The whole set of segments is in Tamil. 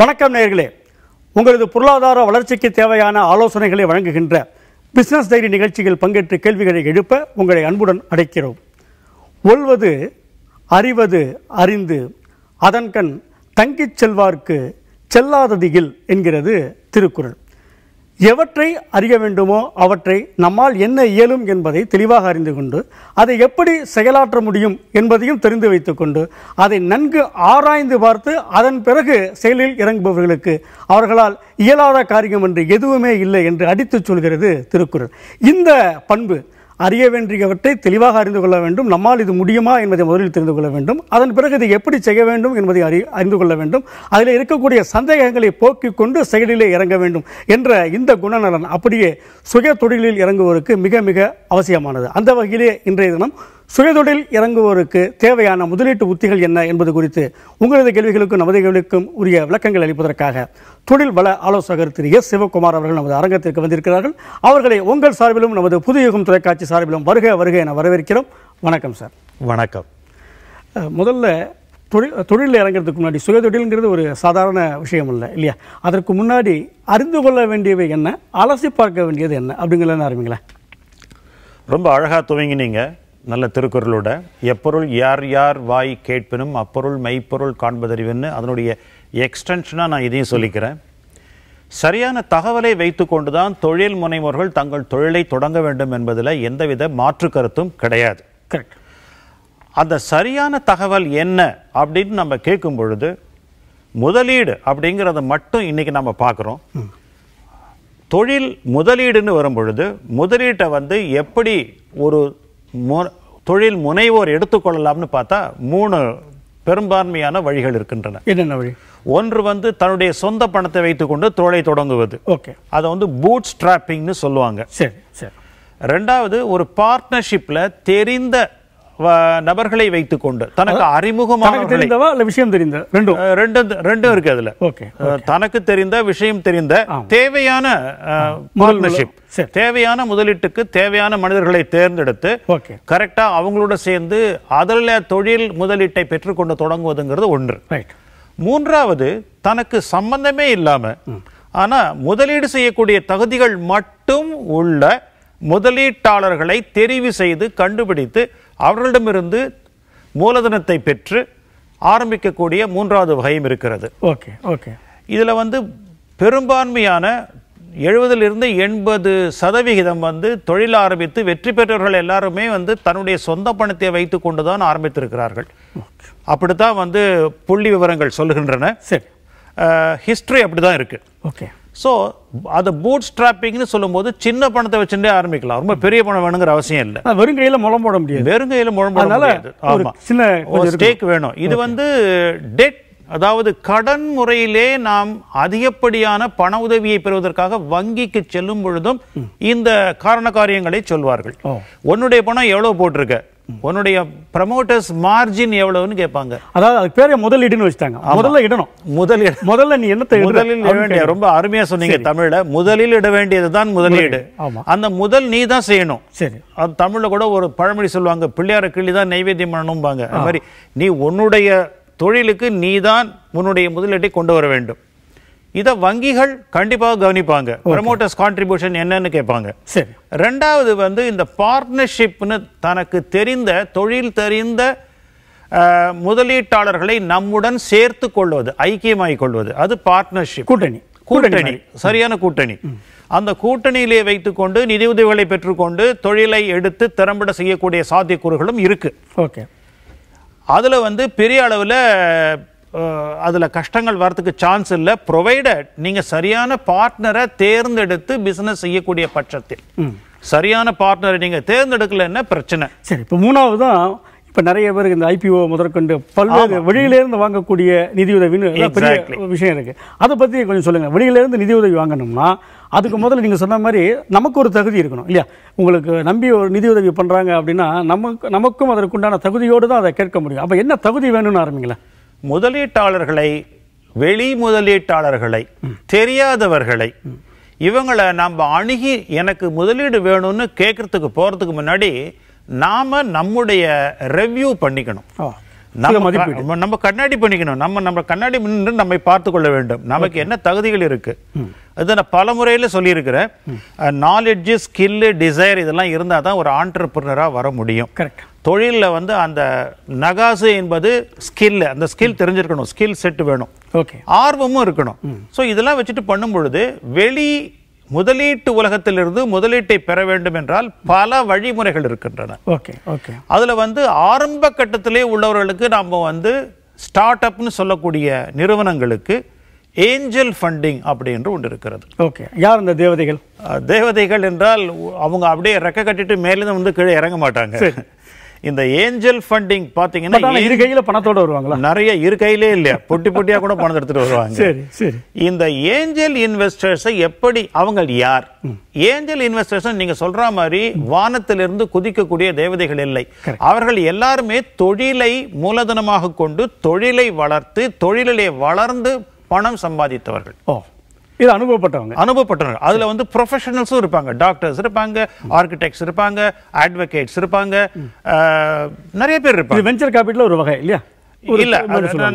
வணக்கம் நேர்களே உங்களது பொருளாதார வளர்ச்சிக்கு தேவையான ஆலோசனைகளை வழங்குகின்ற பிஸ்னஸ் டைரி நிகழ்ச்சியில் பங்கேற்று கேள்விகளை எழுப்ப உங்களை அன்புடன் அடைக்கிறோம் ஒல்வது அறிவது அறிந்து அதன்கண் தங்கிச் செல்வார்க்கு செல்லாததியில் என்கிறது திருக்குறள் எவற்றை அறிய வேண்டுமோ அவற்றை நம்மால் என்ன இயலும் என்பதை தெளிவாக அறிந்து கொண்டு அதை எப்படி செயலாற்ற முடியும் என்பதையும் தெரிந்து வைத்துக்கொண்டு அதை நன்கு ஆராய்ந்து பார்த்து அதன் பிறகு செயலில் இறங்குபவர்களுக்கு அவர்களால் இயலாத காரியம் என்று எதுவுமே இல்லை என்று அடித்துச் சொல்கிறது திருக்குறள் இந்த பண்பு அறிய வேண்டியவற்றை தெளிவாக அறிந்து கொள்ள வேண்டும் நம்மால் இது முடியுமா என்பதை முதலில் தெரிந்து கொள்ள வேண்டும் அதன் பிறகு இதை எப்படி செய்ய வேண்டும் என்பதை அறி அறிந்து கொள்ள வேண்டும் அதில் இருக்கக்கூடிய சந்தேகங்களை போக்கிக் கொண்டு செயலிலே இறங்க வேண்டும் என்ற இந்த குணநலன் அப்படியே சுய தொழிலில் இறங்குவோருக்கு மிக மிக அவசியமானது அந்த வகையிலே இன்றைய தினம் சுயதொழில் இறங்குவோருக்கு தேவையான முதலீட்டு உத்திகள் என்ன என்பது குறித்து உங்களது கேள்விகளுக்கும் நமது உரிய விளக்கங்கள் அளிப்பதற்காக தொழில் வள ஆலோசகர் திரு எஸ் சிவகுமார் அவர்கள் நமது அரங்கத்திற்கு வந்திருக்கிறார்கள் அவர்களை உங்கள் சார்பிலும் நமது புதுயுகம் தொலைக்காட்சி சார்பிலும் வருக வருக என வரவேற்கிறோம் வணக்கம் சார் வணக்கம் முதல்ல தொழில் தொழிலில் இறங்குறதுக்கு முன்னாடி சுயதொழில்ங்கிறது ஒரு சாதாரண விஷயம் இல்லை இல்லையா அதற்கு முன்னாடி அறிந்து கொள்ள வேண்டியவை என்ன அலசி பார்க்க வேண்டியது என்ன அப்படிங்கிறத ஆரம்பிங்களேன் ரொம்ப அழகாக துவங்கினீங்க நல்ல திருக்குறளோட எப்பொருள் யார் யார் வாய் கேட்பினும் அப்பொருள் மெய்ப்பொருள் காண்பதறிவுன்னு அதனுடைய எக்ஸ்டென்ஷனாக நான் இதையும் சொல்லிக்கிறேன் சரியான தகவலை வைத்துக்கொண்டு தான் தொழில் முனைவோர்கள் தங்கள் தொழிலை தொடங்க வேண்டும் என்பதில் எந்தவித மாற்று கருத்தும் கிடையாது அந்த சரியான தகவல் என்ன அப்படின்னு நம்ம கேட்கும் பொழுது முதலீடு அப்படிங்கிறத மட்டும் இன்றைக்கி நம்ம பார்க்குறோம் தொழில் முதலீடுன்னு வரும் பொழுது முதலீட்டை வந்து எப்படி ஒரு தொழில் முனைவோர் எடுத்துக்கொள்ளலாம்னு பார்த்தா மூணு பெரும்பான்மையான வழிகள் இருக்கின்றன என்னென்ன வழி ஒன்று வந்து தன்னுடைய சொந்த பணத்தை வைத்துக்கொண்டு தொழிலை தொடங்குவது ஓகே அதை வந்து பூட் ஸ்ட்ராப்பிங்னு சொல்லுவாங்க சரி சரி ரெண்டாவது ஒரு பார்ட்னர்ஷிப்பில் தெரிந்த நபர்களை வைத்துக் கொண்டு தனக்கு அறிமுகமாக தெரிந்தவா இல்ல விஷயம் தெரிந்த ரெண்டும் ரெண்டும் ரெண்டும் இருக்கு அதுல ஓகே தனக்கு தெரிந்த விஷயம் தெரிந்த தேவையான தேவையான முதலீட்டுக்கு தேவையான மனிதர்களை தேர்ந்தெடுத்து கரெக்டா அவங்களோட சேர்ந்து அதில் தொழில் முதலீட்டை பெற்றுக்கொண்டு தொடங்குவதுங்கிறது ஒன்று மூன்றாவது தனக்கு சம்பந்தமே இல்லாம ஆனா முதலீடு செய்யக்கூடிய தகுதிகள் மட்டும் உள்ள முதலீட்டாளர்களை தெரிவு செய்து கண்டுபிடித்து அவர்களிடமிருந்து மூலதனத்தை பெற்று ஆரம்பிக்கக்கூடிய மூன்றாவது வகையும் இருக்கிறது ஓகே ஓகே இதில் வந்து பெரும்பான்மையான எழுபதிலிருந்து எண்பது சதவிகிதம் வந்து தொழில் ஆரம்பித்து வெற்றி பெற்றவர்கள் எல்லாருமே வந்து தன்னுடைய சொந்த பணத்தை வைத்து கொண்டு தான் ஆரம்பித்திருக்கிறார்கள் அப்படித்தான் வந்து புள்ளி விவரங்கள் சொல்கின்றன சரி ஹிஸ்ட்ரி அப்படி தான் இருக்குது ஓகே ஸோ அதை பூட் ஸ்ட்ராப்பிங்னு சொல்லும்போது சின்ன பணத்தை வச்சுட்டே ஆரம்பிக்கலாம் ரொம்ப பெரிய பணம் வேணுங்கிற அவசியம் இல்லை வெறும் கையில் முழம் போட முடியாது வெறும் கையில் முழம் போட முடியாது சின்ன ஸ்டேக் வேணும் இது வந்து டெட் அதாவது கடன் முறையிலே நாம் அதிகப்படியான பண உதவியை பெறுவதற்காக வங்கிக்கு செல்லும் பொழுதும் இந்த காரண காரியங்களை சொல்வார்கள் உன்னுடைய பணம் எவ்வளவு போட்டிருக்க உன்னுடைய ப்ரமோட்டர்ஸ் மார்ஜின் எவ்வளவுன்னு கேட்பாங்க அதாவது அது பேரை முதலீடுன்னு வச்சுட்டாங்க முதல்ல இடணும் முதலீடு முதல்ல நீ என்ன முதலில் இட வேண்டிய ரொம்ப அருமையா சொன்னீங்க தமிழ்ல முதலில் இட வேண்டியது தான் முதலீடு அந்த முதல் நீ தான் செய்யணும் சரி அது தமிழ்ல கூட ஒரு பழமொழி சொல்லுவாங்க பிள்ளையார கிள்ளி தான் நைவேத்தியம் பண்ணணும்பாங்க அது மாதிரி நீ உன்னுடைய தொழிலுக்கு நீ தான் உன்னுடைய முதலீட்டை கொண்டு வர வேண்டும் இதை வங்கிகள் கண்டிப்பாக கவனிப்பாங்க ப்ரமோட்டர்ஸ் கான்ட்ரிபியூஷன் என்னன்னு கேட்பாங்க சரி ரெண்டாவது வந்து இந்த பார்ட்னர்ஷிப்னு தனக்கு தெரிந்த தொழில் தெரிந்த முதலீட்டாளர்களை நம்முடன் சேர்த்து கொள்வது ஐக்கியமாகிக் கொள்வது அது பார்ட்னர்ஷிப் கூட்டணி கூட்டணி சரியான கூட்டணி அந்த கூட்டணியிலே வைத்துக்கொண்டு நிதியுதவிகளை பெற்றுக்கொண்டு தொழிலை எடுத்து திறம்பட செய்யக்கூடிய சாத்தியக்கூறுகளும் இருக்கு ஓகே அதில் வந்து பெரிய அளவில் அதில் கஷ்டங்கள் வரத்துக்கு சான்ஸ் இல்லை ப்ரொவைடட் நீங்கள் சரியான பார்ட்னரை தேர்ந்தெடுத்து பிஸ்னஸ் செய்யக்கூடிய பட்சத்தில் சரியான பார்ட்னரை நீங்கள் என்ன பிரச்சனை சரி இப்போ மூணாவது தான் இப்போ நிறைய பேர் இந்த ஐபிஓ முதற்கொண்டு பல்வேறு வெளியிலேருந்து வாங்கக்கூடிய நிதியுதவின்னு பெரிய விஷயம் இருக்குது அதை பற்றி கொஞ்சம் சொல்லுங்கள் வெளியிலேருந்து நிதியுதவி வாங்கணும்னா அதுக்கு முதல்ல நீங்கள் சொன்ன மாதிரி நமக்கு ஒரு தகுதி இருக்கணும் இல்லையா உங்களுக்கு நம்பி ஒரு நிதியுதவி பண்ணுறாங்க அப்படின்னா நமக்கு நமக்கும் அதற்குண்டான தகுதியோடு தான் அதை கேட்க முடியும் அப்போ என்ன தகுதி வேணும்னு ஆரம்பிங்களேன் முதலீட்டாளர்களை வெளி முதலீட்டாளர்களை தெரியாதவர்களை இவங்களை நாம் அணுகி எனக்கு முதலீடு வேணும்னு கேட்கறதுக்கு போகிறதுக்கு முன்னாடி நாம் நம்முடைய ரெவ்யூ பண்ணிக்கணும் நம்ம கண்ணாடி பண்ணிக்கணும் நம்ம நம்ம கண்ணாடி முன்னு நம்மை பார்த்து கொள்ள வேண்டும் நமக்கு என்ன தகுதிகள் இருக்குது அது நான் பல முறையில் சொல்லியிருக்கிறேன் நாலெட்ஜு ஸ்கில்லு டிசைர் இதெல்லாம் இருந்தால் தான் ஒரு ஆண்டர்பிரினராக வர முடியும் கரெக்ட் தொழிலில் வந்து அந்த நகாசு என்பது ஸ்கில் அந்த ஸ்கில் தெரிஞ்சிருக்கணும் ஸ்கில் செட் வேணும் ஓகே ஆர்வமும் இருக்கணும் ஸோ இதெல்லாம் வச்சுட்டு பண்ணும் பொழுது வெளி முதலீட்டு உலகத்திலிருந்து முதலீட்டை பெற வேண்டும் என்றால் பல வழிமுறைகள் இருக்கின்றன ஓகே ஓகே அதில் வந்து ஆரம்ப கட்டத்திலே உள்ளவர்களுக்கு நம்ம வந்து ஸ்டார்ட் அப்னு சொல்லக்கூடிய நிறுவனங்களுக்கு ஏஞ்சல் ஃபண்டிங் அப்படின்று ஒன்று இருக்கிறது ஓகே யார் இந்த தேவதைகள் தேவதைகள் என்றால் அவங்க அப்படியே ரெக்க கட்டிட்டு மேலே வந்து கீழே இறங்க மாட்டாங்க இந்த ஏஞ்சல் ஃபண்டிங் பார்த்தீங்கன்னா இரு கையில் பணத்தோட வருவாங்களா நிறைய இரு கையிலே இல்லையா பொட்டி பொட்டியாக கூட பணம் எடுத்துகிட்டு வருவாங்க சரி சரி இந்த ஏஞ்சல் இன்வெஸ்டர்ஸை எப்படி அவங்க யார் ஏஞ்சல் இன்வெஸ்டர்ஸ் நீங்கள் சொல்கிற மாதிரி வானத்திலிருந்து குதிக்கக்கூடிய தேவதைகள் இல்லை அவர்கள் எல்லாருமே தொழிலை மூலதனமாக கொண்டு தொழிலை வளர்த்து தொழிலிலே வளர்ந்து பணம் சம்பாதித்தவர்கள் ஓ இது அனுபவப்பட்டவங்க அனுபவப்பட்டவர்கள் அதில் வந்து ப்ரொஃபஷனல்ஸும் இருப்பாங்க டாக்டர்ஸ் இருப்பாங்க ஆர்கிடெக்ட்ஸ் இருப்பாங்க அட்வொகேட்ஸ் இருப்பாங்க நிறைய பேர் இருப்பாங்க வெஞ்சர் கேபிட்டல் ஒரு வகை இல்லையா இல்ல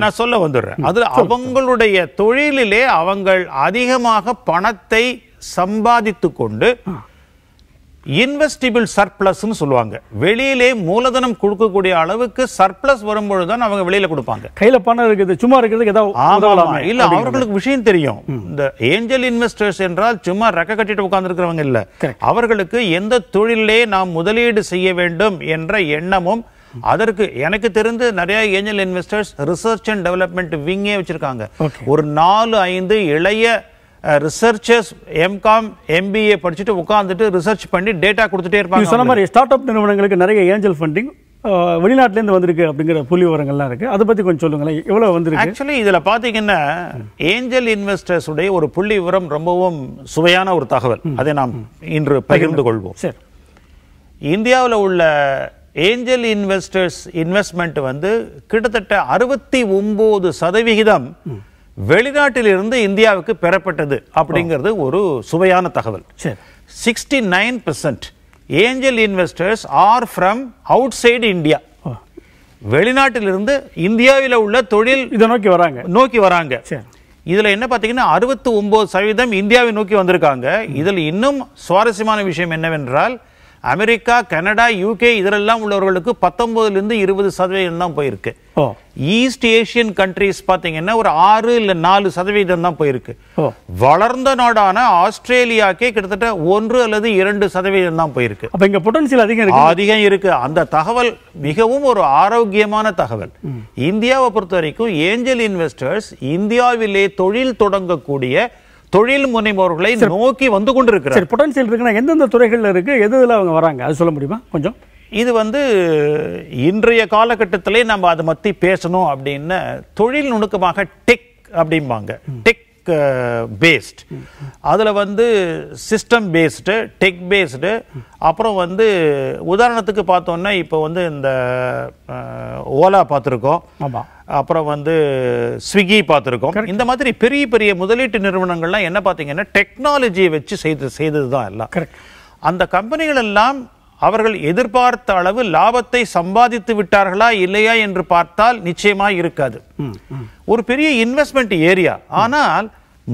நான் சொல்ல வந்துடுறேன் அது அவங்களுடைய தொழிலிலே அவங்கள் அதிகமாக பணத்தை சம்பாதித்து கொண்டு இன்வெஸ்டிபிள் சர்ப்ளஸ்ன்னு சொல்லுவாங்க வெளியிலே மூலதனம் கொடுக்கக்கூடிய அளவுக்கு சர்ப்ளஸ் வரும்பொழுது தான் அவங்க வெளியில கொடுப்பாங்க கையில பணம் இருக்குது சும்மா இருக்கிறதுக்கு ஏதாவது இல்ல அவர்களுக்கு விஷயம் தெரியும் இந்த ஏஞ்சல் இன்வெஸ்டர்ஸ் என்றால் சும்மா ரெக்க கட்டிட்டு உட்கார்ந்துருக்கிறவங்க இல்ல அவர்களுக்கு எந்த தொழிலே நாம் முதலீடு செய்ய வேண்டும் என்ற எண்ணமும் அதற்கு எனக்கு தெரிந்து நிறைய angel investors research and development விங்கே வச்சிருக்காங்க ஒரு நாலு ஐந்து இளைய ரிசர்ச்சர்ஸ் எம்காம் எம்பிஏ படிச்சுட்டு உட்காந்துட்டு ரிசர்ச் பண்ணி டேட்டா கொடுத்துட்டே இருப்பாங்க சொன்ன மாதிரி ஸ்டார்ட் அப் நிறுவனங்களுக்கு நிறைய ஏஞ்சல் ஃபண்டிங் வெளிநாட்டிலேருந்து வந்திருக்கு அப்படிங்கிற புள்ளி விவரங்கள்லாம் இருக்குது அதை பற்றி கொஞ்சம் சொல்லுங்களேன் எவ்வளோ வந்துருக்கு ஆக்சுவலி இதில் பார்த்தீங்கன்னா ஏஞ்சல் இன்வெஸ்டர்ஸுடைய ஒரு புள்ளி விவரம் ரொம்பவும் சுவையான ஒரு தகவல் அதை நாம் இன்று பகிர்ந்து கொள்வோம் சார் இந்தியாவில் உள்ள ஏஞ்சல் இன்வெஸ்டர்ஸ் இன்வெஸ்ட்மெண்ட் வந்து கிட்டத்தட்ட அறுபத்தி ஒம்பது சதவிகிதம் வெளிநாட்டிலிருந்து இந்தியாவுக்கு பெறப்பட்டது அப்படிங்கிறது ஒரு சுவையான தகவல் sixty nine percent angel investors are from outside India வெளிநாட்டிலிருந்து இந்தியாவில் உள்ள தொழில் இதை நோக்கி வராங்க நோக்கி வராங்க இதில் என்ன பார்த்தீங்கன்னா அறுபத்தி ஒம்பது சதவீதம் இந்தியாவை நோக்கி வந்திருக்காங்க இதில் இன்னும் சுவாரஸ்யமான விஷயம் என்னவென்றால் அமெரிக்கா கனடா யூகே இதெல்லாம் உள்ளவர்களுக்கு இருந்து இருபது சதவீதம் தான் போயிருக்கு ஈஸ்ட் ஏஷியன் கண்ட்ரிஸ் பார்த்தீங்கன்னா ஒரு ஆறு இல்லை நாலு சதவீதம் தான் போயிருக்கு வளர்ந்த நாடான ஆஸ்திரேலியாக்கே கிட்டத்தட்ட ஒன்று அல்லது இரண்டு சதவீதம் தான் போயிருக்கு அப்போ இங்கே பொட்டன்சியல் அதிகம் இருக்கு அதிகம் இருக்கு அந்த தகவல் மிகவும் ஒரு ஆரோக்கியமான தகவல் இந்தியாவை பொறுத்த வரைக்கும் ஏஞ்சல் இன்வெஸ்டர்ஸ் இந்தியாவிலே தொழில் தொடங்கக்கூடிய தொழில் முனைவோர்களை நோக்கி வந்து கொண்டிருக்கிறார் பொட்டன்சியல் இருக்குன்னா எந்தெந்த துறைகளில் இருக்குது எது இதில் அவங்க வராங்க அது சொல்ல முடியுமா கொஞ்சம் இது வந்து இன்றைய காலகட்டத்திலே நம்ம அதை பற்றி பேசணும் அப்படின்னு தொழில் நுணுக்கமாக டெக் அப்படிம்பாங்க டெக் பேஸ்ட் uh, அதில் வந்து சிஸ்டம் பேஸ்டு டெக் பேஸ்டு அப்புறம் வந்து உதாரணத்துக்கு பார்த்தோன்னா இப்போ வந்து இந்த uh, ஓலா பார்த்துருக்கோம் ஆமாம் அப்புறம் வந்து ஸ்விக்கி பார்த்துருக்கோம் இந்த மாதிரி பெரிய பெரிய முதலீட்டு நிறுவனங்கள்லாம் என்ன பார்த்தீங்கன்னா டெக்னாலஜியை வச்சு செய்து செய்தது தான் எல்லாம் அந்த கம்பெனிகள் எல்லாம் அவர்கள் எதிர்பார்த்த அளவு லாபத்தை சம்பாதித்து விட்டார்களா இல்லையா என்று பார்த்தால் நிச்சயமாக இருக்காது ஒரு பெரிய இன்வெஸ்ட்மெண்ட் ஏரியா ஆனால்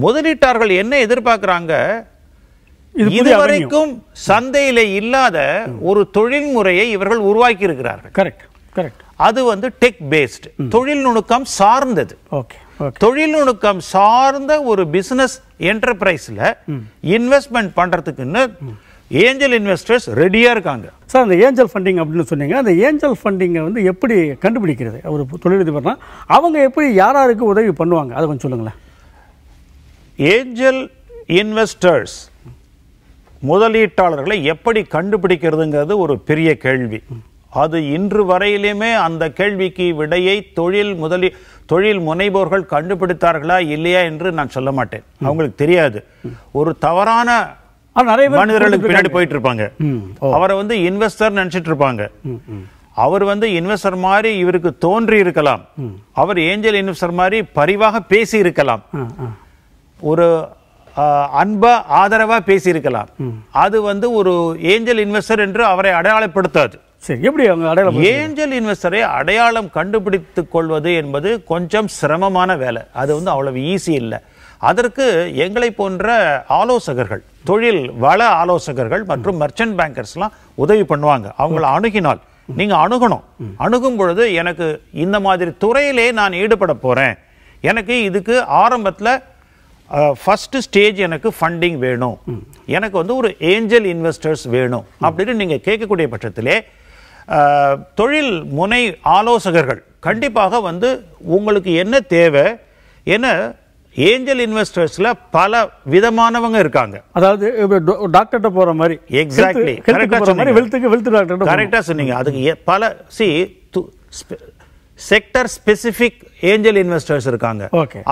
முதலீட்டார்கள் என்ன எதிர்பார்க்கிறாங்க இதுவரைக்கும் சந்தையில இல்லாத ஒரு தொழில்முறையை இவர்கள் உருவாக்கி இருக்கிறார்கள் கரெக்ட் கரெக்ட் அது வந்து டெக் பேஸ்ட் தொழில் நுணுக்கம் சார்ந்தது ஓகே தொழில் நுணுக்கம் சார்ந்த ஒரு பிசினஸ் என்டர்பிரைஸ்ல இன்வெஸ்ட்மெண்ட் பண்றதுக்குன்னு ஏஞ்சல் இன்வெஸ்டர்ஸ் ரெடியாக இருக்காங்க சார் அந்த ஏஞ்சல் ஃபண்டிங் அப்படின்னு சொன்னீங்க அந்த ஏஞ்சல் ஃபண்டிங்கை வந்து எப்படி கண்டுபிடிக்கிறது அவர் தொழிலதிபர்னா அவங்க எப்படி யாராருக்கு உதவி பண்ணுவாங்க அதை கொஞ்சம் சொல்லுங்களேன் ஏஞ்சல் இன்வெஸ்டர்ஸ் முதலீட்டாளர்களை எப்படி கண்டுபிடிக்கிறதுங்கிறது ஒரு பெரிய கேள்வி அது இன்று வரையிலுமே அந்த கேள்விக்கு விடையை தொழில் முதலி தொழில் முனைவோர்கள் கண்டுபிடித்தார்களா இல்லையா என்று நான் சொல்ல மாட்டேன் அவங்களுக்கு தெரியாது ஒரு தவறான நிறைய மனிதர்களுக்கு பின்னாடி போயிட்டு இருப்பாங்க அவரை வந்து இன்வெஸ்டர் நினைச்சிட்டு இருப்பாங்க அவர் வந்து இன்வெஸ்டர் மாதிரி இவருக்கு தோன்றி இருக்கலாம் அவர் ஏஞ்சல் இன்வெஸ்டர் மாதிரி பரிவாக பேசி இருக்கலாம் ஒரு அன்பா ஆதரவா பேசி இருக்கலாம் அது வந்து ஒரு ஏஞ்சல் இன்வெஸ்டர் என்று அவரை அடையாளப்படுத்தாது சரி எப்படி அவங்க அடையாளம் ஏஞ்சல் இன்வெஸ்டரை அடையாளம் கண்டுபிடித்து கொள்வது என்பது கொஞ்சம் சிரமமான வேலை அது வந்து அவ்வளவு ஈஸி இல்லை அதற்கு எங்களை போன்ற ஆலோசகர்கள் தொழில் வள ஆலோசகர்கள் மற்றும் மர்ச்சன்ட் பேங்கர்ஸ்லாம் உதவி பண்ணுவாங்க அவங்கள அணுகினால் நீங்கள் அணுகணும் அணுகும் பொழுது எனக்கு இந்த மாதிரி துறையிலே நான் ஈடுபட போகிறேன் எனக்கு இதுக்கு ஆரம்பத்தில் ஃபஸ்ட்டு ஸ்டேஜ் எனக்கு ஃபண்டிங் வேணும் எனக்கு வந்து ஒரு ஏஞ்சல் இன்வெஸ்டர்ஸ் வேணும் அப்படின்னு நீங்கள் கேட்கக்கூடிய பட்சத்திலே தொழில் முனை ஆலோசகர்கள் கண்டிப்பாக வந்து உங்களுக்கு என்ன தேவை என்ன ஏஞ்சல் இன்வெஸ்டர்ஸ்ல பல விதமானவங்க இருக்காங்க அதாவது டாக்டர்கிட்ட போற மாதிரி எக்ஸாக்ட்லி வெல்த்துக்கு வெல்த் டாக்டர் கரெக்டா சொன்னீங்க அதுக்கு பல சி செக்டர் ஸ்பெசிஃபிக் ஏஞ்சல் இன்வெஸ்டர்ஸ் இருக்காங்க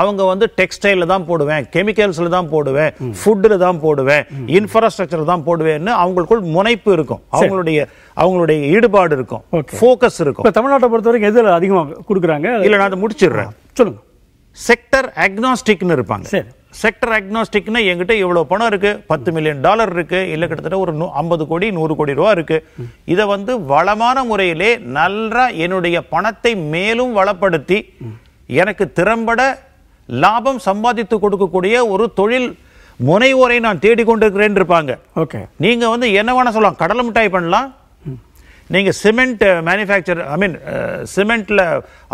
அவங்க வந்து டெக்ஸ்டைல தான் போடுவேன் கெமிக்கல்ஸ்ல தான் போடுவேன் ஃபுட்டில் தான் போடுவேன் இன்ஃப்ராஸ்ட்ரக்சர் தான் போடுவேன்னு அவங்களுக்குள் முனைப்பு இருக்கும் அவங்களுடைய அவங்களுடைய ஈடுபாடு இருக்கும் ஃபோக்கஸ் இருக்கும் தமிழ்நாட்டை பொறுத்த வரைக்கும் எதில் அதிகமாக கொடுக்குறாங்க இல்லை நான் அதை முடிச்சிடுறேன் சொல்லுங்கள் செக்டர் அக்னாஸ்டிக்னு இருப்பாங்க செக்டர் அக்னாஸ்டிக்னா என்கிட்ட இவ்வளோ பணம் இருக்கு பத்து மில்லியன் டாலர் இருக்கு இல்லை கிட்டத்தட்ட ஒரு ஐம்பது கோடி நூறு கோடி ரூபா இருக்கு இதை வந்து வளமான முறையிலே நல்லா என்னுடைய பணத்தை மேலும் வளப்படுத்தி எனக்கு திறம்பட லாபம் சம்பாதித்து கொடுக்கக்கூடிய ஒரு தொழில் முனைவோரை நான் தேடிக்கொண்டிருக்கிறேன் இருப்பாங்க ஓகே நீங்கள் வந்து என்ன வேணால் சொல்லலாம் கடலை மிட்டாய் பண்ணலாம் நீங்கள் சிமெண்ட் மேனுஃபேக்சர் ஐ மீன் சிமெண்ட்டில்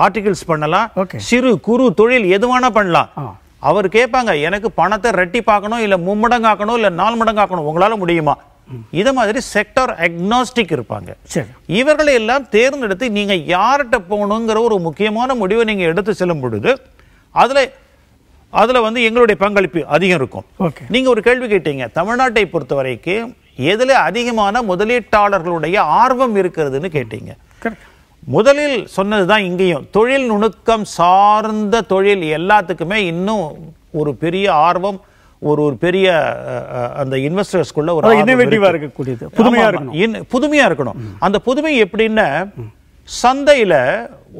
ஆர்டிகிள்ஸ் பண்ணலாம் சிறு குறு தொழில் எதுவானா பண்ணலாம் அவர் கேட்பாங்க எனக்கு பணத்தை ரெட்டி பார்க்கணும் இல்லை மும்மடங்காக்கணும் இல்லை நாலு மடங்காக்கணும் உங்களால் முடியுமா இதை மாதிரி செக்டர் அக்னாஸ்டிக் இருப்பாங்க இவர்களை எல்லாம் தேர்ந்தெடுத்து நீங்கள் யார்கிட்ட போகணுங்கிற ஒரு முக்கியமான முடிவை நீங்கள் எடுத்து செல்லும் பொழுது அதில் அதில் வந்து எங்களுடைய பங்களிப்பு அதிகம் இருக்கும் நீங்கள் ஒரு கேள்வி கேட்டீங்க தமிழ்நாட்டை பொறுத்த வரைக்கும் எதில் அதிகமான முதலீட்டாளர்களுடைய ஆர்வம் இருக்கிறதுன்னு கேட்டீங்க முதலில் சொன்னது தான் இங்கேயும் தொழில் நுணுக்கம் சார்ந்த தொழில் எல்லாத்துக்குமே இன்னும் ஒரு பெரிய ஆர்வம் ஒரு ஒரு பெரிய அந்த இன்வெஸ்டர்ஸ்குள்ள ஒரு இன்னோவேட்டிவாக இருக்கக்கூடியது புதுமையாக இருக்கணும் புதுமையாக இருக்கணும் அந்த புதுமை எப்படின்னா சந்தையில்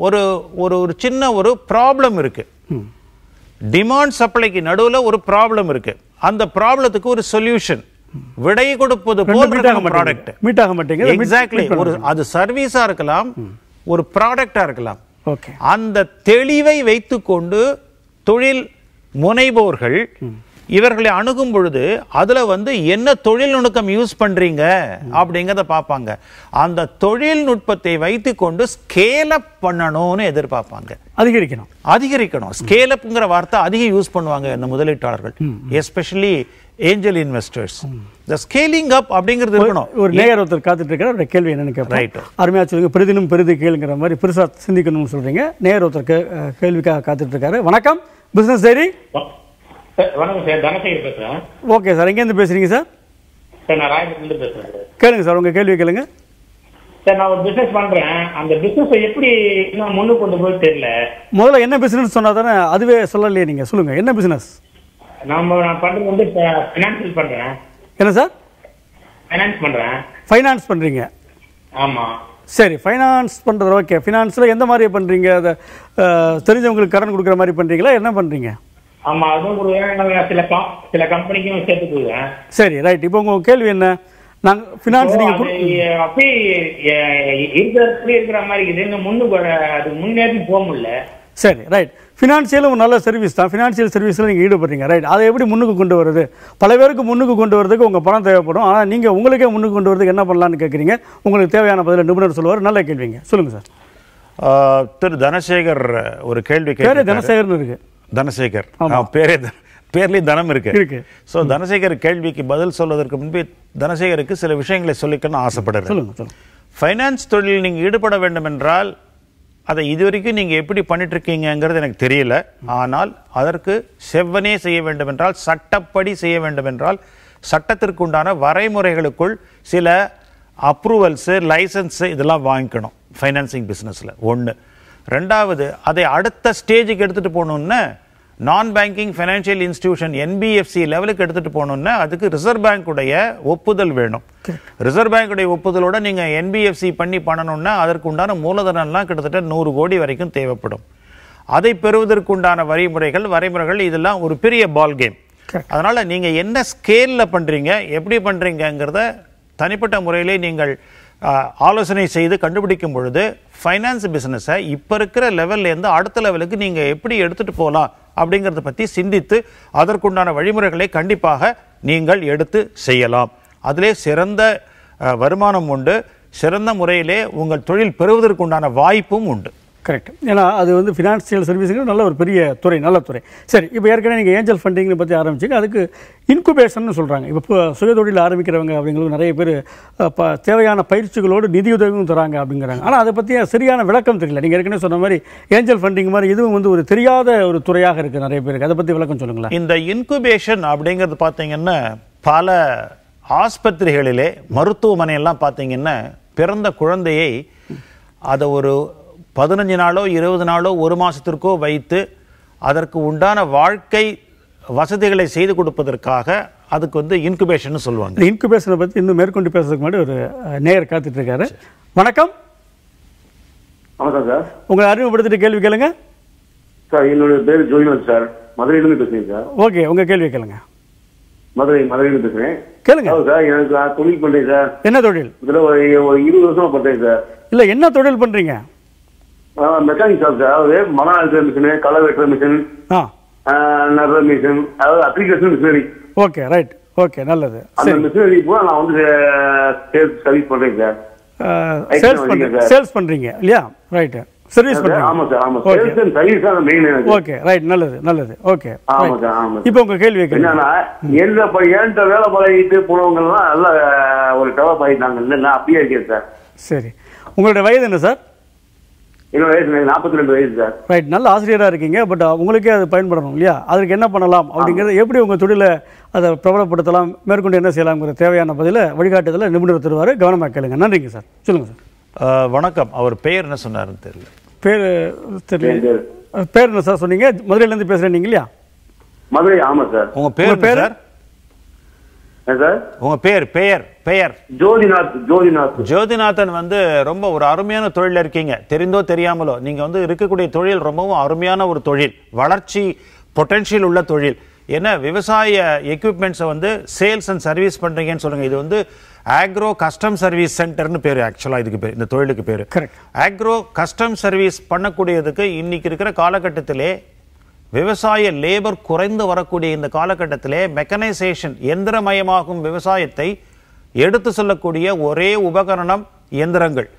ஒரு ஒரு ஒரு சின்ன ஒரு ப்ராப்ளம் இருக்குது டிமாண்ட் சப்ளைக்கு நடுவில் ஒரு ப்ராப்ளம் இருக்குது அந்த ப்ராப்ளத்துக்கு ஒரு சொல்யூஷன் விடை கொடுப்பது போல் ப்ராடக்ட் மீட் ஆக மாட்டேங்குது எக்ஸாக்ட்லி ஒரு அது இருக்கலாம் ஒரு இருக்கலாம் ஓகே அந்த தெளிவை வைத்துக்கொண்டு தொழில் முனைவோர்கள் இவர்களை அணுகும் பொழுது அதுல வந்து என்ன தொழில்நுட்பம் யூஸ் பண்றீங்க அப்படிங்கறத பார்ப்பாங்க அந்த தொழில்நுட்பத்தை வைத்து கொண்டு ஸ்கேலப் பண்ணணும்னு எதிர்பார்ப்பாங்க அதிகரிக்கணும் அதிகரிக்கணும் அப்ங்கிற வார்த்தை அதிகம் யூஸ் பண்ணுவாங்க இந்த முதலீட்டாளர்கள் எஸ்பெஷலி ஏஞ்சல் இன்வெஸ்டர்ஸ் இந்த ஸ்கேலிங் அப் அப்படிங்கிறது இருக்கணும் ஒரு நேயர் ஒருத்தர் காத்துட்டு இருக்கிற கேள்வி என்னன்னு ரைட் அருமையாக சொல்லுங்க பெரிதினும் பெரிது கேளுங்கிற மாதிரி பெருசா சிந்திக்கணும்னு சொல்றீங்க நேயர் ஒருத்தர் கேள்விக்காக காத்துட்டு இருக்காரு வணக்கம் பிசினஸ் டைரி வணக்கம் சார் தனசேகர் பேசுறேன் ஓகே சார் எங்கேருந்து பேசுறீங்க சார் நான் ராயபுரத்துலேருந்து பேசுறேன் கேளுங்க சார் உங்க கேள்வி கேளுங்க சார் நான் ஒரு பிசினஸ் பண்றேன் அந்த பிசினஸ் எப்படி இன்னும் முன்னுக்கு கொண்டு போய் தெரியல முதல்ல என்ன பிசினஸ் சொன்னா தானே அதுவே சொல்லலையே நீங்க சொல்லுங்க என்ன பிசினஸ் நாம நான் பண்றது வந்து ஃபைனான்ஸ் பண்றேன் என்ன சார் ஃபைனான்ஸ் பண்றேன் ஃபைனான்ஸ் பண்றீங்க ஆமா சரி ஃபைனான்ஸ் பண்றது ஓகே ஃபைனான்ஸில் எந்த மாதிரி பண்றீங்க அத தெரிஞ்சவங்களுக்கு கடன் கொடுக்குற மாதிரி பண்றீங்களா என்ன பண்றீங்க ஆமா அதுவும் கொடுக்குறேன் சில சில கம்பெனிக்கும் சேர்த்துக்குவேன் சரி ரைட் இப்போ உங்க கேள்வி என்ன நாங்க ஃபினான்ஸ் நீங்க அப்படியே இருக்கிற மாதிரி இருக்குது முன்னுக்கு அதுக்கு முன்னேறி போக முடியல சரி ரைட் ஃபினான்ஷியலும் நல்ல சர்வீஸ் தான் ஃபினான்ஷியல் சர்வீஸில் நீங்கள் ஈடுபடுறீங்க ரைட் அதை எப்படி முன்னுக்கு கொண்டு வருது பல பேருக்கு முன்னுக்கு கொண்டு வரதுக்கு உங்கள் பணம் தேவைப்படும் ஆனால் நீங்கள் உங்களுக்கே முன்னுக்கு கொண்டு வரதுக்கு என்ன பண்ணலான்னு கேட்குறீங்க உங்களுக்கு தேவையான பதில் நிபுணர் சொல்லுவார் நல்ல கேள்விங்க சொல்லுங்கள் சார் திரு தனசேகர் ஒரு கேள்வி பேரே தனசேகர்னு இருக்கு தனசேகர் பேரே பேர்லேயும் தனம் இருக்கு இருக்கு ஸோ தனசேகர் கேள்விக்கு பதில் சொல்வதற்கு முன்பே தனசேகருக்கு சில விஷயங்களை சொல்லிக்கணும்னு ஆசைப்படுறேன் சொல்லுங்கள் ஃபைனான்ஸ் தொழிலில் நீங்கள் ஈடுபட வேண்டும் என்றால் அதை இது வரைக்கும் நீங்கள் எப்படி பண்ணிட்டுருக்கீங்கிறது எனக்கு தெரியல ஆனால் அதற்கு செவ்வனே செய்ய வேண்டுமென்றால் சட்டப்படி செய்ய வேண்டுமென்றால் சட்டத்திற்குண்டான வரைமுறைகளுக்குள் சில அப்ரூவல்ஸு லைசன்ஸு இதெல்லாம் வாங்கிக்கணும் ஃபைனான்சிங் பிஸ்னஸில் ஒன்று ரெண்டாவது அதை அடுத்த ஸ்டேஜுக்கு எடுத்துகிட்டு போகணுன்னு நான் பேங்கிங் ஃபைனான்சியல் இன்ஸ்டியூஷன் என்பிஎஃப்சி லெவலுக்கு எடுத்துகிட்டு போகணுன்னா அதுக்கு ரிசர்வ் பேங்க்குடைய ஒப்புதல் வேணும் ரிசர்வ் பேங்க்குடைய ஒப்புதலோட நீங்கள் என்பிஎஃப்சி பண்ணி பண்ணணும்னா அதற்கு உண்டான மூலதனம்லாம் கிட்டத்தட்ட நூறு கோடி வரைக்கும் தேவைப்படும் அதை பெறுவதற்குண்டான வரிமுறைகள் வரைமுறைகள் இதெல்லாம் ஒரு பெரிய பால் கேம் அதனால் நீங்கள் என்ன ஸ்கேலில் பண்ணுறீங்க எப்படி பண்ணுறீங்கங்கிறத தனிப்பட்ட முறையிலே நீங்கள் ஆலோசனை செய்து கண்டுபிடிக்கும் பொழுது ஃபைனான்ஸ் பிஸ்னஸை இப்போ இருக்கிற லெவல்லேருந்து அடுத்த லெவலுக்கு நீங்கள் எப்படி எடுத்துகிட்டு போகலாம் அப்படிங்கிறத பற்றி சிந்தித்து அதற்குண்டான வழிமுறைகளை கண்டிப்பாக நீங்கள் எடுத்து செய்யலாம் அதிலே சிறந்த வருமானம் உண்டு சிறந்த முறையிலே உங்கள் தொழில் பெறுவதற்குண்டான வாய்ப்பும் உண்டு கரெக்ட் ஏன்னா அது வந்து ஃபினான்ஷியல் சர்வீஸுங்கிற நல்ல ஒரு பெரிய துறை நல்ல துறை சரி இப்போ ஏற்கனவே நீங்கள் ஏஞ்சல் ஃபண்டிங்னு பற்றி ஆரம்பிச்சிங்க அதுக்கு இன்குபேஷன் சொல்கிறாங்க இப்போ சுயதொழில் ஆரம்பிக்கிறவங்க அப்படிங்களுக்கு நிறைய பேர் இப்போ தேவையான பயிற்சிகளோடு நிதியுதவியும் தராங்க அப்படிங்கிறாங்க ஆனால் அதை பற்றி சரியான விளக்கம் தெரியல நீங்கள் ஏற்கனவே சொன்ன மாதிரி ஏஞ்சல் ஃபண்டிங் மாதிரி இதுவும் வந்து ஒரு தெரியாத ஒரு துறையாக இருக்குது நிறைய பேருக்கு அதை பற்றி விளக்கம் சொல்லுங்களேன் இந்த இன்குபேஷன் அப்படிங்கிறது பார்த்தீங்கன்னா பல ஆஸ்பத்திரிகளிலே மருத்துவமனையெல்லாம் பார்த்தீங்கன்னா பிறந்த குழந்தையை அதை ஒரு பதினஞ்சு நாளோ இருபது நாளோ ஒரு மாதத்திற்கோ வைத்து அதற்கு உண்டான வாழ்க்கை வசதிகளை செய்து கொடுப்பதற்காக அதுக்கு வந்து இன்குபேஷன் சொல்லுவாங்க இன்குபேஷனை பற்றி இன்னும் மேற்கொண்டு பேசுறதுக்கு முன்னாடி ஒரு நேயர் காத்துட்டு இருக்காரு வணக்கம் வணக்கம் சார் உங்களை அறிமுகப்படுத்திட்டு கேள்வி கேளுங்க சார் என்னுடைய பேர் ஜோதிநாத் சார் மதுரையிலிருந்து பேசுறேன் சார் ஓகே உங்க கேள்வி கேளுங்க மதுரை மதுரையிலிருந்து பேசுறேன் கேளுங்க சார் எனக்கு தொழில் பண்றேன் சார் என்ன தொழில் இதுல ஒரு இருபது வருஷமா பண்றேன் சார் இல்ல என்ன தொழில் பண்றீங்க மெக்கானிக் ஷாப் சார் அதாவது மன அழுத்த மிஷின் களை வெட்டுற மிஷின் நடுற மிஷின் அதாவது application machinery okay right okay நல்லது அந்த மிஷினரி பூரா நான் வந்து சேல்ஸ் சர்வீஸ் பண்றேன் சார் சேல்ஸ் பண்றீங்க சேல்ஸ் பண்றீங்க இல்லையா ரைட் சர்வீஸ் பண்றீங்க ஆமா சார் ஆமா சேல்ஸ் அண்ட் சர்வீஸ் தான் மெயின் ஓகே ரைட் நல்லது நல்லது ஓகே ஆமா சார் ஆமா இப்போ உங்க கேள்வி என்னன்னா என்ன ஏன்ட்ட வேலை பழகிட்டு போனவங்க எல்லாம் நல்ல ஒரு டெவலப் ஆயிட்டாங்க இல்ல நான் அப்படியே இருக்கேன் சார் சரி உங்களுடைய வயது என்ன சார் ரைட் நல்ல ஆசிரியராக இருக்கீங்க பட் uh, அது பயன்படணும் இல்லையா அதுக்கு என்ன பண்ணலாம் அப்படிங்கிறது எப்படி உங்கள் அதை பிரபலப்படுத்தலாம் மேற்கொண்டு என்ன செய்யலாம்ங்கிற தேவையான கவனமாக கேளுங்க நன்றிங்க சார் சொல்லுங்கள் சார் வணக்கம் அவர் பெயர் என்ன பேர் பேர் என்ன சார் சொன்னீங்க மதுரையிலேருந்து பேசுகிறேன் நீங்கள் இல்லையா மதுரை ஆமாம் சார் உங்கள் உங்கள் பெயர் பெயர் ஜோதிநாத் ஜோதிநாத் ஜோதிநாதன் வந்து ரொம்ப ஒரு அருமையான தொழில் இருக்கீங்க தெரிந்தோ தெரியாமலோ நீங்க வந்து இருக்கக்கூடிய தொழில் ரொம்பவும் அருமையான ஒரு தொழில் வளர்ச்சி பொட்டென்ஷியல் உள்ள தொழில் என்ன விவசாய எக்யூப்மெண்ட்ஸை வந்து சேல்ஸ் அண்ட் சர்வீஸ் பண்ணுறீங்கன்னு சொல்லுங்கள் இது வந்து ஆக்ரோ கஸ்டம் சர்வீஸ் சென்டர்னு பேர் ஆக்சுவலாக இதுக்கு பேர் இந்த தொழிலுக்கு பேர் ஆக்ரோ கஸ்டம் சர்வீஸ் பண்ணக்கூடியதுக்கு இன்னைக்கு இருக்கிற காலகட்டத்திலே விவசாய லேபர் குறைந்து வரக்கூடிய இந்த காலகட்டத்திலே மெக்கனைசேஷன் எந்திரமயமாகும் விவசாயத்தை எடுத்து சொல்லக்கூடிய ஒரே உபகரணம் இயந்திரங்கள்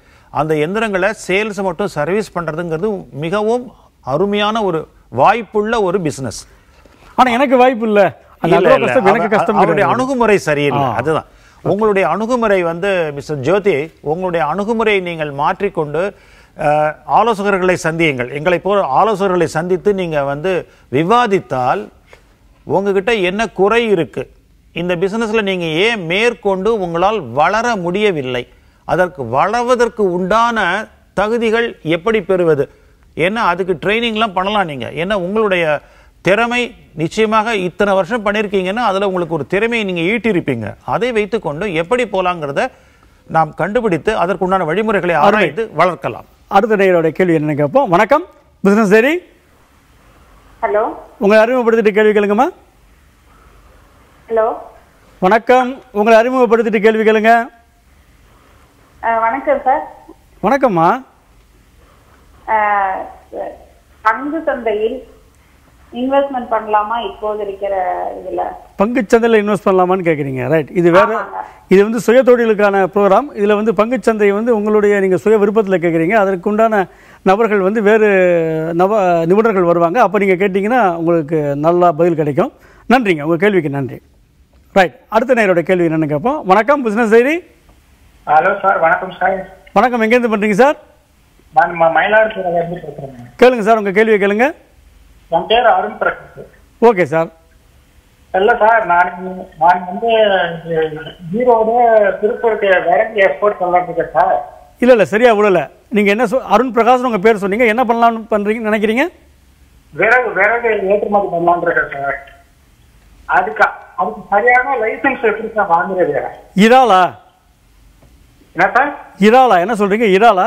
அந்த எந்திரங்களை சேல்ஸ் மட்டும் சர்வீஸ் பண்ணுறதுங்கிறது மிகவும் அருமையான ஒரு வாய்ப்புள்ள ஒரு பிஸ்னஸ் ஆனால் எனக்கு வாய்ப்பு இல்லை எனக்கு அவருடைய அணுகுமுறை சரியில்லை அதுதான் உங்களுடைய அணுகுமுறை வந்து மிஸ்டர் ஜோதி உங்களுடைய அணுகுமுறை நீங்கள் மாற்றிக்கொண்டு ஆலோசகர்களை சந்தியுங்கள் எங்களை போல் ஆலோசகர்களை சந்தித்து நீங்கள் வந்து விவாதித்தால் உங்ககிட்ட என்ன குறை இருக்குது இந்த பிஸ்னஸில் நீங்கள் ஏன் மேற்கொண்டு உங்களால் வளர முடியவில்லை அதற்கு வளர்வதற்கு உண்டான தகுதிகள் எப்படி பெறுவது என்ன அதுக்கு ட்ரைனிங்லாம் பண்ணலாம் நீங்கள் ஏன்னா உங்களுடைய திறமை நிச்சயமாக இத்தனை வருஷம் பண்ணியிருக்கீங்கன்னா அதில் உங்களுக்கு ஒரு திறமையை நீங்கள் ஈட்டியிருப்பீங்க அதை வைத்துக்கொண்டு எப்படி போகலாங்கிறத நாம் கண்டுபிடித்து அதற்குண்டான வழிமுறைகளை ஆராய்ந்து வளர்க்கலாம் அடுத்த நேயருடைய கேள்வி என்னன்னு கேட்போம் வணக்கம் பிஸ்னஸ் தேரி ஹலோ உங்களை அறிமுகப்படுத்திட்டு கேள்வி கேளுங்கம்மா ஹலோ வணக்கம் உங்களை அறிமுகப்படுத்திட்டு கேள்வி கேளுங்க வணக்கம் சார் வணக்கம்மா பங்கு சந்தையில் இன்வெஸ்ட்மெண்ட் பண்ணலாமா இப்போது இருக்கிற இதில் பங்கு சந்தையில் இன்வெஸ்ட் பண்ணலாமான்னு கேட்குறீங்க ரைட் இது வேறு இது வந்து சுய தொழிலுக்கான ப்ரோக்ராம் இதில் வந்து பங்கு சந்தையை வந்து உங்களுடைய நீங்கள் சுய விருப்பத்தில் கேட்குறீங்க அதற்குண்டான நபர்கள் வந்து வேறு நவ நிபுணர்கள் வருவாங்க அப்போ நீங்கள் கேட்டிங்கன்னா உங்களுக்கு நல்லா பதில் கிடைக்கும் நன்றிங்க உங்கள் கேள்விக்கு நன்றி ரைட் அடுத்த நேரோட கேள்வி என்னென்னு கேட்போம் வணக்கம் பிஸ்னஸ் டைரி ஹலோ சார் வணக்கம் சார் வணக்கம் எங்கேருந்து பண்ணுறீங்க சார் நான் மயிலாடுதுறையிலேருந்து பேசுகிறேன் கேளுங்க சார் உங்கள் கேள்வியை கேளுங்க என் பேர் அருண் பிரகாஷ் ஓகே சார் இல்லை சார் நான் நான் வந்து ஜீரோட திருப்பூருக்கு வேரண்டி எக்ஸ்போர்ட் பண்ணலான்னு சார் இல்லை இல்லை சரியா விடல நீங்கள் என்ன சொ அருண் பிரகாஷ் உங்கள் பேர் சொன்னீங்க என்ன பண்ணலாம்னு பண்ணுறீங்க நினைக்கிறீங்க விறகு விறகு ஏற்றுமதி பண்ணலான் இருக்கேன் சார் அதுக்கு அதுக்கு சரியான லைசன்ஸ் வாங்குறது இறாலா என்ன சார் இறாலா என்ன சொல்றீங்க இறாலா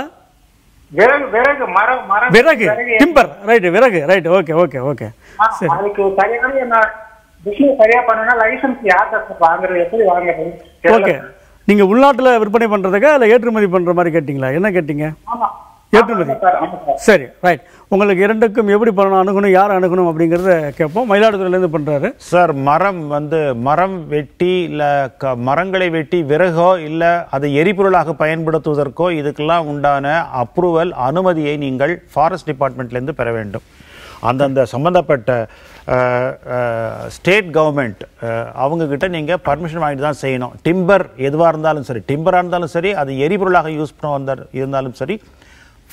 விறகு விறகு மரம் மரம் விறகு டிம்பர் ரைட் விறகு ரைட் ஓகே ஓகே ஓகே அதுக்கு சரியான என்ன சரியா பண்ணனா யார் வாங்குறது எப்படி வாங்குறது ஓகே நீங்க உள்நாட்டுல விற்பனை பண்றதுக்கா இல்ல ஏற்றுமதி பண்ற மாதிரி கேட்டீங்களா என்ன கேட்டீங்க ஆமா ஏற்றுமதி சரி ரைட் உங்களுக்கு இரண்டுக்கும் எப்படி பண்ணணும் அணுகணும் யார் அணுகணும் அப்படிங்கிறத கேட்போம் மயிலாடுதுறையிலேருந்து பண்ணுறாரு சார் மரம் வந்து மரம் வெட்டி இல்லை க மரங்களை வெட்டி விறகோ இல்லை அதை எரிபொருளாக பயன்படுத்துவதற்கோ இதுக்கெல்லாம் உண்டான அப்ரூவல் அனுமதியை நீங்கள் ஃபாரஸ்ட் டிபார்ட்மெண்ட்லேருந்து பெற வேண்டும் அந்தந்த சம்மந்தப்பட்ட ஸ்டேட் கவர்மெண்ட் அவங்கக்கிட்ட நீங்கள் பர்மிஷன் வாங்கிட்டு தான் செய்யணும் டிம்பர் எதுவாக இருந்தாலும் சரி டிம்பராக இருந்தாலும் சரி அது எரிபொருளாக யூஸ் பண்ண வந்தால் இருந்தாலும் சரி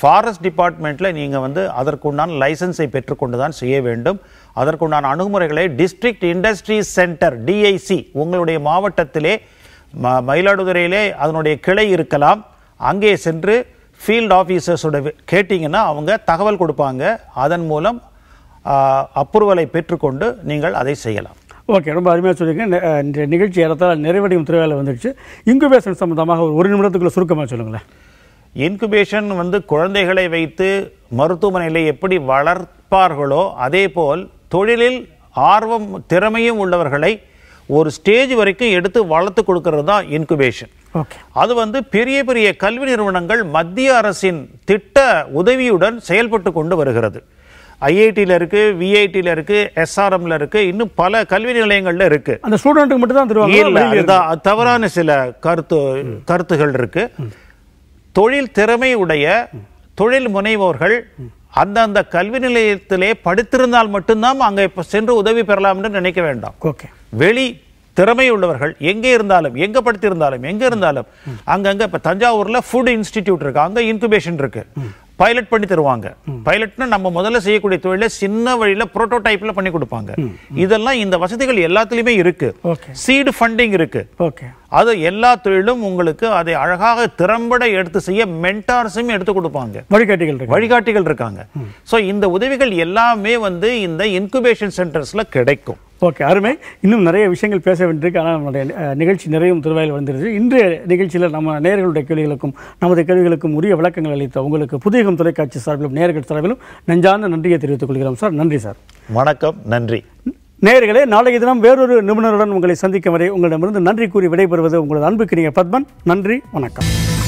ஃபாரஸ்ட் டிபார்ட்மெண்ட்டில் நீங்கள் வந்து அதற்குண்டான லைசன்ஸை பெற்றுக்கொண்டு தான் செய்ய வேண்டும் அதற்குண்டான அணுகுமுறைகளை டிஸ்ட்ரிக்ட் இண்டஸ்ட்ரீஸ் சென்டர் டிஐசி உங்களுடைய மாவட்டத்திலே ம மயிலாடுதுறையிலே அதனுடைய கிளை இருக்கலாம் அங்கே சென்று ஃபீல்ட் ஆஃபீஸர்ஸோட கேட்டிங்கன்னா அவங்க தகவல் கொடுப்பாங்க அதன் மூலம் அப்ரூவலை பெற்றுக்கொண்டு நீங்கள் அதை செய்யலாம் ஓகே ரொம்ப அருமையாக சொல்லியிருக்கேன் நிகழ்ச்சி ஏறத்தால் நிறைவடையும் திருவிழாவில் வந்துடுச்சு இங்குபேஷன் சம்பந்தமாக ஒரு நிமிடத்துக்குள்ளே சுருக்கமாக சொல்லுங்களேன் இன்குபேஷன் வந்து குழந்தைகளை வைத்து மருத்துவமனையில் எப்படி வளர்ப்பார்களோ அதே போல் தொழிலில் ஆர்வம் திறமையும் உள்ளவர்களை ஒரு ஸ்டேஜ் வரைக்கும் எடுத்து வளர்த்து கொடுக்கறது தான் இன்குபேஷன் அது வந்து பெரிய பெரிய கல்வி நிறுவனங்கள் மத்திய அரசின் திட்ட உதவியுடன் செயல்பட்டு கொண்டு வருகிறது ஐஐடியில் இருக்குது விஐடியில் இருக்குது எஸ்ஆர்எம்ல இருக்குது இன்னும் பல கல்வி நிலையங்களில் இருக்குது அந்த ஸ்டூடெண்ட்டுக்கு மட்டும் தான் தவறான சில கருத்து கருத்துகள் இருக்குது தொழில் திறமை உடைய தொழில் முனைவோர்கள் அந்தந்த கல்வி நிலையத்திலே படித்திருந்தால் மட்டும்தான் அங்கே இப்போ சென்று உதவி பெறலாம் என்று நினைக்க வேண்டாம் ஓகே வெளி திறமை உள்ளவர்கள் எங்கே இருந்தாலும் எங்கே படித்திருந்தாலும் எங்கே இருந்தாலும் அங்கங்கே இப்போ தஞ்சாவூரில் ஃபுட் இன்ஸ்டிடியூட் இருக்குது அங்கே இன்குபேஷன் இருக்குது பைலட் பண்ணி தருவாங்க பைலட்னா நம்ம முதல்ல செய்யக்கூடிய தொழில சின்ன வழியில புரோட்டோடைப்ல பண்ணி கொடுப்பாங்க இதெல்லாம் இந்த வசதிகள் எல்லாத்துலயுமே இருக்கு சீடு ஃபண்டிங் இருக்கு அது எல்லா தொழிலும் உங்களுக்கு அதை அழகாக திறம்பட எடுத்து செய்ய மென்டார்ஸும் எடுத்து கொடுப்பாங்க வழிகாட்டிகள் வழிகாட்டிகள் இருக்காங்க ஸோ இந்த உதவிகள் எல்லாமே வந்து இந்த இன்குபேஷன் சென்டர்ஸ்ல கிடைக்கும் ஓகே அருமை இன்னும் நிறைய விஷயங்கள் பேச வேண்டியிருக்கு ஆனால் நம்மளுடைய நிகழ்ச்சி நிறையும் திருவாயில் வந்துருச்சு இன்றைய நிகழ்ச்சியில் நம்ம நேர்களுடைய கேள்விகளுக்கும் நமது கேள்விகளுக்கும் உரிய விளக்கங்கள் அளித்த உங்களுக்கு புதியகம் தொலைக்காட்சி சார்பிலும் நேர்கள் சார்பிலும் நெஞ்சார்ந்த நன்றியை தெரிவித்துக் கொள்கிறோம் சார் நன்றி சார் வணக்கம் நன்றி நேர்களே நாளைய தினம் வேறொரு நிபுணருடன் உங்களை சந்திக்கும் வரை உங்களிடமிருந்து நன்றி கூறி விடைபெறுவது உங்களது அன்புக்கு நீங்கள் பத்மன் நன்றி வணக்கம்